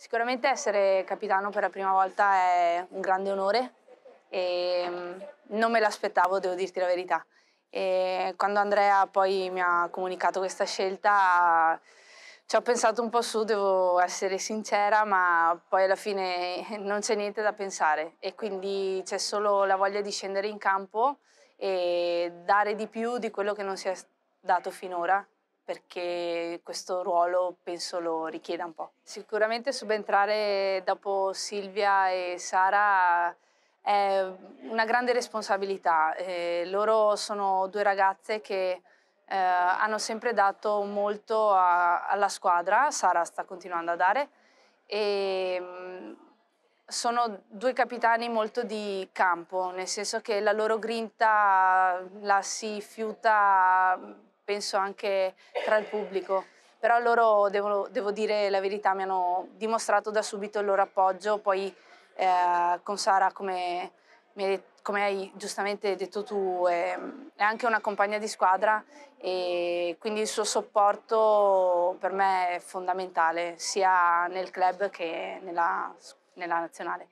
Sicuramente essere capitano per la prima volta è un grande onore e mm, non me l'aspettavo, devo dirti la verità. E quando Andrea poi mi ha comunicato questa scelta ci ho pensato un po' su, devo essere sincera, ma poi alla fine non c'è niente da pensare e quindi c'è solo la voglia di scendere in campo e dare di più di quello che non si è dato finora perché questo ruolo penso lo richieda un po'. Sicuramente subentrare dopo Silvia e Sara è una grande responsabilità. Eh, loro sono due ragazze che eh, hanno sempre dato molto a, alla squadra, Sara sta continuando a dare, e mm, sono due capitani molto di campo, nel senso che la loro grinta la si fiuta penso anche tra il pubblico. Però loro, devo, devo dire la verità, mi hanno dimostrato da subito il loro appoggio. Poi eh, con Sara, come, come, hai giustamente detto tu, è, è anche una compagna di squadra e quindi il suo supporto per me è fondamentale, sia nel club che nella, nella nazionale.